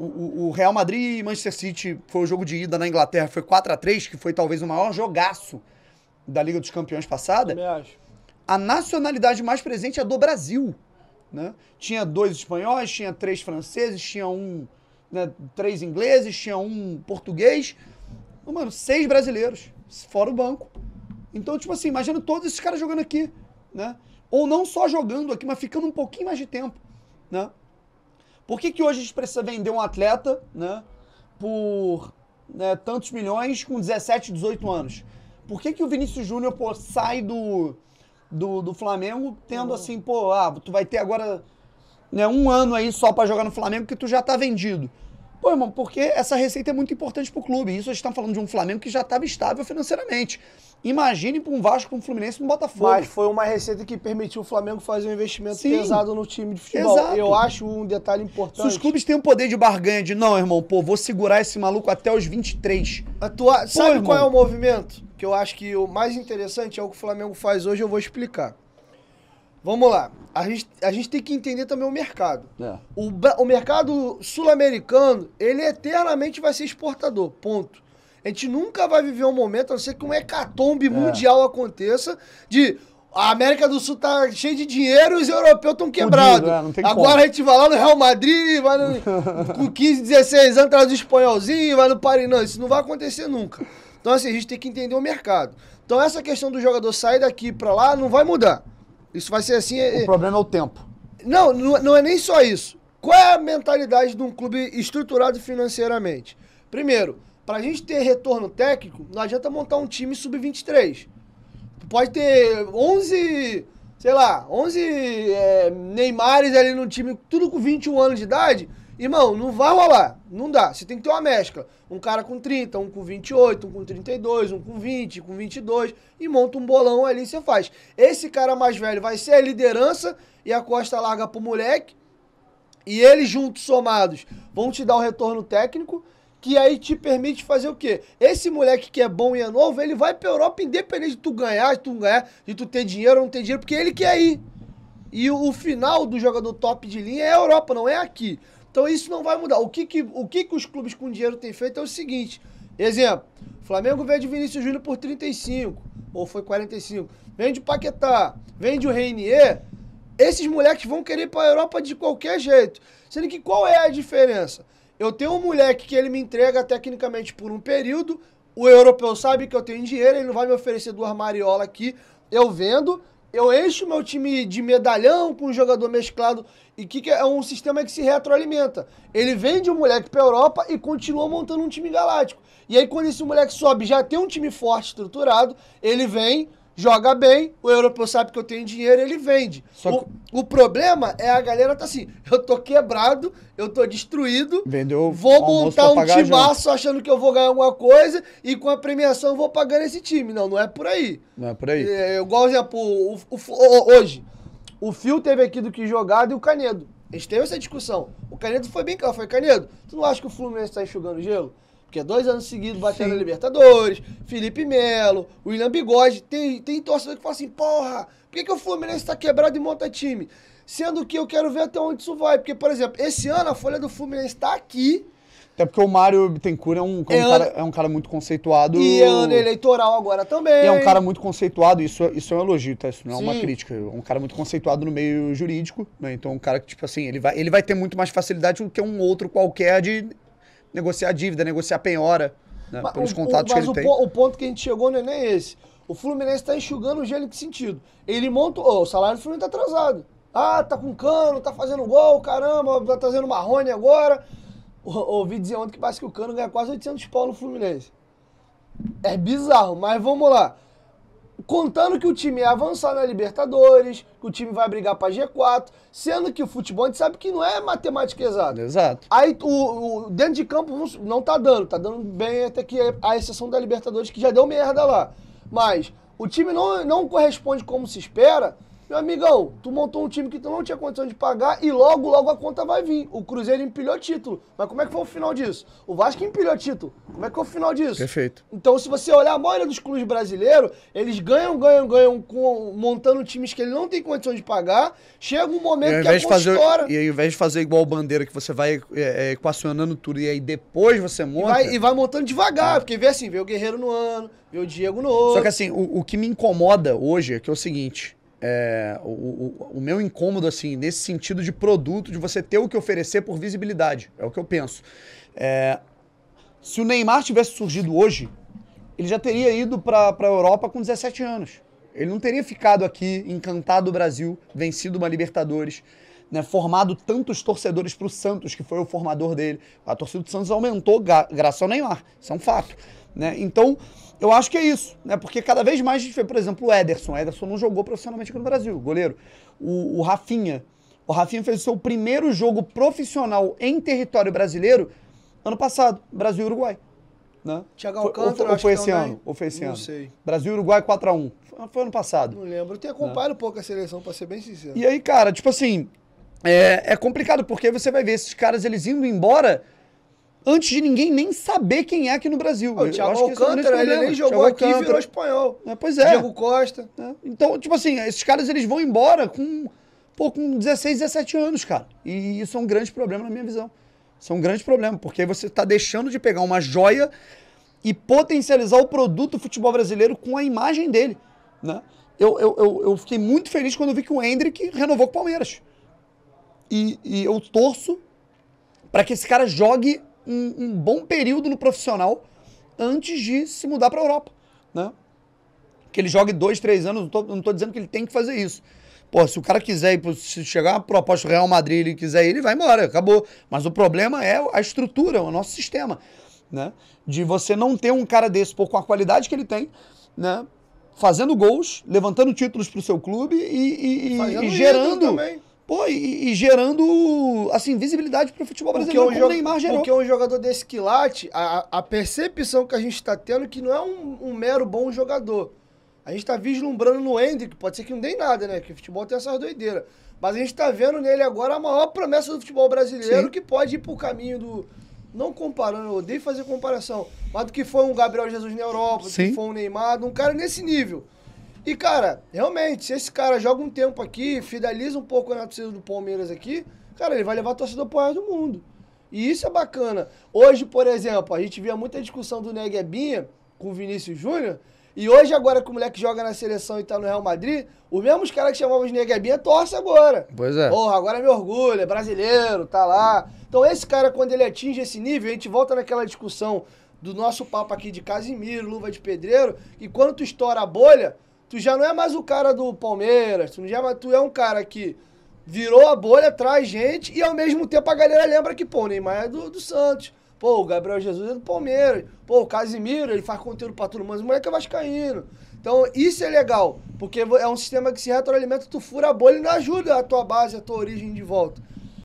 o, o, Real Madrid e Manchester City foi o jogo de ida na Inglaterra, foi 4 a 3 que foi talvez o maior jogaço da Liga dos Campeões passada. Eu acho. A nacionalidade mais presente é do Brasil. Né? Tinha dois espanhóis, tinha três franceses, tinha um. Né, três ingleses, tinha um português. Mano, seis brasileiros, fora o banco. Então, tipo assim, imagina todos esses caras jogando aqui, né? Ou não só jogando aqui, mas ficando um pouquinho mais de tempo, né? Por que, que hoje a gente precisa vender um atleta né, por né, tantos milhões com 17, 18 anos? Por que, que o Vinícius Júnior pô, sai do, do, do Flamengo tendo uhum. assim, pô, ah, tu vai ter agora né, um ano aí só para jogar no Flamengo que tu já tá vendido. Pô, irmão, porque essa receita é muito importante pro clube. Isso a gente está falando de um Flamengo que já estava estável financeiramente. Imagine para um Vasco, para um Fluminense, para um Botafogo. Mas foi uma receita que permitiu o Flamengo fazer um investimento Sim. pesado no time de futebol. Exato. Eu acho um detalhe importante. Se os clubes têm um poder de barganha de, não, irmão, pô, vou segurar esse maluco até os 23. Atua... Pô, Sabe irmão? qual é o movimento? Que eu acho que o mais interessante é o que o Flamengo faz hoje, eu vou explicar. Vamos lá. A gente, a gente tem que entender também o mercado. É. O, o mercado sul-americano, ele eternamente vai ser exportador. Ponto. A gente nunca vai viver um momento, a não ser que um hecatombe é. mundial aconteça, de a América do Sul tá cheia de dinheiro e os europeus estão quebrados. É, Agora como. a gente vai lá no Real Madrid, vai no, com 15, 16 anos, traz o espanholzinho, vai no Paris. Não, isso não vai acontecer nunca. Então, assim, a gente tem que entender o mercado. Então, essa questão do jogador sair daqui para lá não vai mudar. Isso vai ser assim. É- o é... problema é o tempo. Não, não é nem só isso. Qual é a mentalidade de um clube estruturado financeiramente? Primeiro, para a gente ter retorno técnico, não adianta montar um time sub-23. Pode ter 11, sei lá, 11 é, Neymares ali no time, tudo com 21 anos de idade. Irmão, não vai rolar. Não dá. Você tem que ter uma mescla. Um cara com 30, um com 28, um com 32, um com 20, com 22. E monta um bolão ali e você faz. Esse cara mais velho vai ser a liderança e a costa larga pro moleque. E eles juntos somados vão te dar o retorno técnico que aí te permite fazer o quê? Esse moleque que é bom e é novo, ele vai pra Europa independente de tu ganhar, de tu não ganhar, de tu ter dinheiro ou não ter dinheiro, porque ele quer ir. E o, o final do jogador top de linha é a Europa, não é aqui. Então isso não vai mudar. O que, que, o que, que os clubes com dinheiro têm feito é o seguinte: exemplo, Flamengo vende Vinícius Júnior por 35, ou foi 45, vende Paquetá, vende o Reinier. Esses moleques vão querer ir para a Europa de qualquer jeito. Sendo que qual é a diferença? Eu tenho um moleque que ele me entrega tecnicamente por um período, o europeu sabe que eu tenho dinheiro, ele não vai me oferecer duas mariolas aqui, eu vendo eu encho meu time de medalhão com um jogador mesclado. E que, que é um sistema que se retroalimenta. Ele vende o um moleque pra Europa e continua montando um time galáctico. E aí, quando esse moleque sobe, já tem um time forte, estruturado, ele vem, joga bem, o europeu sabe que eu tenho dinheiro, ele vende. Só o, que... o problema é a galera tá assim, eu tô quebrado, eu tô destruído, Vendeu vou montar um timaço achando que eu vou ganhar alguma coisa e com a premiação eu vou pagando esse time. Não, não é por aí. Não é por aí. É, igual, exemplo, o, o, o, hoje, o Fio teve aqui do que jogado e o Canedo. A gente teve essa discussão. O Canedo foi bem claro, foi Canedo, tu não acha que o Fluminense tá enxugando gelo? Porque é dois anos seguidos batendo na Libertadores, Felipe Melo, William Bigode. Tem, tem torcedor que fala assim, porra, por que, que o Fluminense tá quebrado e monta time? Sendo que eu quero ver até onde isso vai. Porque, por exemplo, esse ano a folha do Fluminense tá aqui. Até porque o Mário Bittencourt é um, é um, é cara, é um cara, muito conceituado. E é ano eleitoral agora também. é um cara muito conceituado, isso, é, isso é um elogio, tá? Isso não é Sim. uma crítica. É um cara muito conceituado no meio jurídico, né? Então, um cara que, tipo assim, ele vai, ele vai ter muito mais facilidade do que um outro qualquer de negociar dívida, negociar penhora, né, mas, pelos contatos o, que ele o tem. O ponto que a gente chegou não é nem esse. O Fluminense está enxugando o gelo em que sentido? Ele montou. Oh, o salário do Fluminense está atrasado. Ah, tá com cano, tá fazendo gol, caramba, tá trazendo Marrone agora. Ouvi dizer ontem que parece que o Cano ganha quase 800 pau no Fluminense. É bizarro, mas vamos lá contando que o time ia é avançar na Libertadores, que o time vai brigar para G4, sendo que o futebol a gente sabe que não é matemática exata. Exato. Aí o, o dentro de campo não tá dando, tá dando bem até que a exceção da Libertadores que já deu merda lá. Mas o time não, não corresponde como se espera, meu amigão, tu montou um time que tu não tinha condição de pagar e logo, logo a conta vai vir. O Cruzeiro empilhou título. Mas como é que foi o final disso? O Vasco empilhou título. Como é que foi o final disso? Perfeito. Então, se você olhar a maioria dos clubes brasileiros, eles ganham, ganham, ganham com, montando times que ele não tem condição de pagar. Chega um momento que a conta fazer, estoura. E ao invés de fazer igual o Bandeira, que você vai é, é, equacionando tudo e aí depois você monta... E vai, e vai montando devagar, ah. porque vê assim, vê o Guerreiro no ano, vê o Diego no outro. Só que assim, o, o que me incomoda hoje é que é o seguinte... É, o, o, o, meu incômodo, assim, nesse sentido de produto, de você ter o que oferecer por visibilidade. É o que eu penso. É, se o Neymar tivesse surgido hoje, ele já teria ido para a Europa com 17 anos. Ele não teria ficado aqui, encantado o Brasil, vencido uma Libertadores, né, formado tantos torcedores para o Santos, que foi o formador dele. A torcida do Santos aumentou gra graças ao Neymar. Isso é um fato. Né? Então, eu acho que é isso, né? Porque cada vez mais a gente vê, por exemplo, o Ederson. O Ederson não jogou profissionalmente aqui no Brasil, goleiro. O, o Rafinha. O Rafinha fez o seu primeiro jogo profissional em território brasileiro ano passado, Brasil e Uruguai. Né? Thiago Alcântara, ou, ou foi esse né? ano? Ou foi esse não ano? sei. Brasil e Uruguai 4x1. Foi, foi, ano passado. Não lembro. Eu tenho né? acompanhado né? um pouco a seleção, pra ser bem sincero. E aí, cara, tipo assim, é, é complicado, porque você vai ver esses caras, eles indo embora antes de ninguém nem saber quem é aqui no Brasil. É o Thiago Alcântara, ele nem jogou Thiago aqui Alcântara. virou espanhol. É, pois é. Diego Costa. É. Então, tipo assim, esses caras eles vão embora com, pô, com 16, 17 anos, cara. E isso é um grande problema na minha visão. Isso é um grande problema, porque você está deixando de pegar uma joia e potencializar o produto futebol brasileiro com a imagem dele, né? Eu, eu, eu, eu fiquei muito feliz quando eu vi que o Hendrick renovou com o Palmeiras. E, e eu torço para que esse cara jogue um, um bom período no profissional antes de se mudar para a Europa, né? Que ele jogue dois, três anos, não tô, tô dizendo que ele tem que fazer isso. Pô, se o cara quiser ir, se chegar uma proposta do Real Madrid ele quiser ir, ele vai embora, acabou. Mas o problema é a estrutura, o nosso sistema, né? De você não ter um cara desse, pô, com a qualidade que ele tem, né? Fazendo gols, levantando títulos para o seu clube e, e, e, e gerando. Também pô, e, e, gerando assim, visibilidade pro futebol brasileiro, porque um como o Neymar gerou. Porque um jogador desse quilate, a, a percepção que a gente está tendo é que não é um, um, mero bom jogador. A gente está vislumbrando no Hendrick, pode ser que não dê nada, né? Que o futebol tem essas doideiras. Mas a gente está vendo nele agora a maior promessa do futebol brasileiro Sim. que pode ir pro caminho do. Não comparando, eu odeio fazer comparação, mas do que foi um Gabriel Jesus na Europa, do Sim. que foi um Neymar, um cara nesse nível. E, cara, realmente, se esse cara joga um tempo aqui, fideliza um pouco na torcida do Palmeiras aqui, cara, ele vai levar a torcida pro resto do mundo. E isso é bacana. Hoje, por exemplo, a gente via muita discussão do Neguebinha com o Vinícius Júnior, e hoje, agora que o moleque joga na seleção e tá no Real Madrid, os mesmos caras que chamavam de Neguebinha torce agora. Pois é. Porra, agora é meu orgulho, é brasileiro, tá lá. Então, esse cara, quando ele atinge esse nível, a gente volta naquela discussão do nosso papo aqui de Casimiro, luva de pedreiro, e quando tu estoura a bolha, tu já não é mais o cara do Palmeiras, tu, já, é tu é um cara que virou a bolha, traz gente, e ao mesmo tempo a galera lembra que, pô, o Neymar é do, do Santos. Pô, o Gabriel Jesus é do Palmeiras. Pô, o Casimiro, ele faz conteúdo pra tudo, mas o moleque é vascaíno. Então, isso é legal, porque é um sistema que se retroalimenta, tu fura a bolha e não ajuda a tua base, a tua origem de volta.